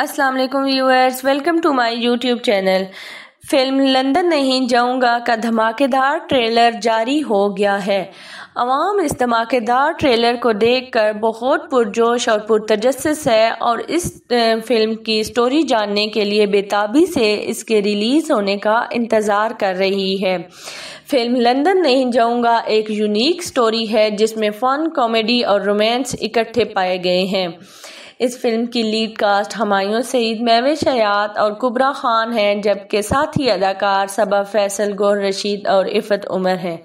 अस्सलाम वालेकुम viewers welcome to my YouTube channel film London नहीं जाऊंगा का धमाकेदार ट्रेलर जारी हो गया है आवाम इस धमाकेदार ट्रेलर को देखकर बहुत पुरजोश और पुरतजस है और इस फिल्म की स्टोरी जानने के लिए बेताबी से इसके रिलीज़ होने का इंतज़ार कर रही है फिल्म लंदन नहीं जाऊंगा एक यूनिक स्टोरी है जिसमें फ़न कॉमेडी और रोमांस इकट्ठे पाए गए हैं इस फिल्म की लीड कास्ट हमायूं सईद मेवे शयात और कुबरा खान हैं जबकि साथी अदाकार सबा फैसल गोर रशीद और इफ़त उमर हैं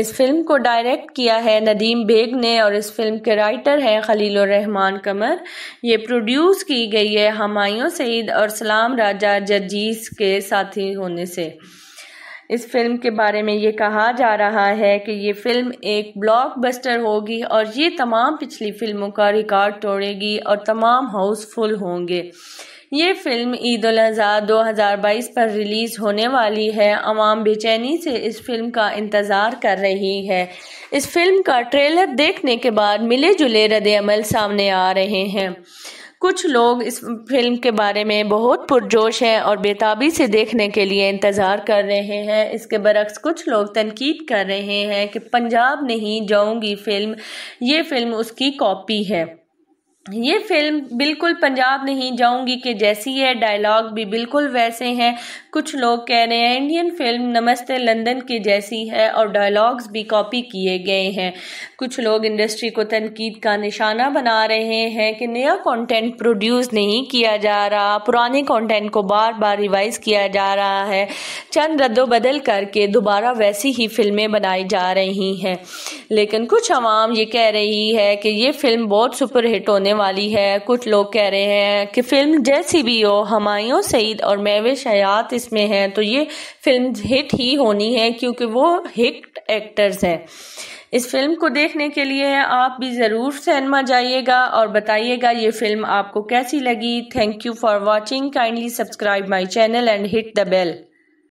इस फिल्म को डायरेक्ट किया है नदीम बेग ने और इस फिल्म के राइटर हैं खलील रहमान कमर ये प्रोड्यूस की गई है हमायूं सईद और सलाम राजा जजीज के साथी होने से इस फिल्म के बारे में ये कहा जा रहा है कि ये फिल्म एक ब्लॉकबस्टर होगी और ये तमाम पिछली फिल्मों का रिकॉर्ड तोड़ेगी और तमाम हाउसफुल होंगे ये फिल्म ईद उल अजहा दो हज़ार बाईस पर रिलीज़ होने वाली है आवाम बेचैनी से इस फिल्म का इंतज़ार कर रही है इस फिल्म का ट्रेलर देखने के बाद मिले जुले रद्द अमल सामने आ रहे हैं कुछ लोग इस फिल्म के बारे में बहुत पुरजोश हैं और बेताबी से देखने के लिए इंतज़ार कर रहे हैं इसके बरक्स कुछ लोग तनकीद कर रहे हैं कि पंजाब नहीं जाऊंगी फिल्म ये फिल्म उसकी कॉपी है ये फिल्म बिल्कुल पंजाब नहीं जाऊंगी कि जैसी है डायलॉग भी बिल्कुल वैसे हैं कुछ लोग कह रहे हैं इंडियन फिल्म नमस्ते लंदन के जैसी है और डायलॉग्स भी कॉपी किए गए हैं कुछ लोग इंडस्ट्री को तनकीद का निशाना बना रहे हैं कि नया कंटेंट प्रोड्यूस नहीं किया जा रहा पुराने कंटेंट को बार बार रिवाइज किया जा रहा है चंद रद्दोबदल करके दोबारा वैसी ही फिल्में बनाई जा रही हैं लेकिन कुछ आवाम ये कह रही है कि ये फिल्म बहुत सुपरहिट होने वाली है कुछ लोग कह रहे हैं कि फिल्म जैसी भी हो हमायों सईद और महविश हयात इसमें हैं तो ये फिल्म हिट ही होनी है क्योंकि वो हिट एक्टर्स हैं इस फिल्म को देखने के लिए आप भी ज़रूर सिनेमा जाइएगा और बताइएगा ये फिल्म आपको कैसी लगी thank you for watching kindly subscribe my channel and hit the bell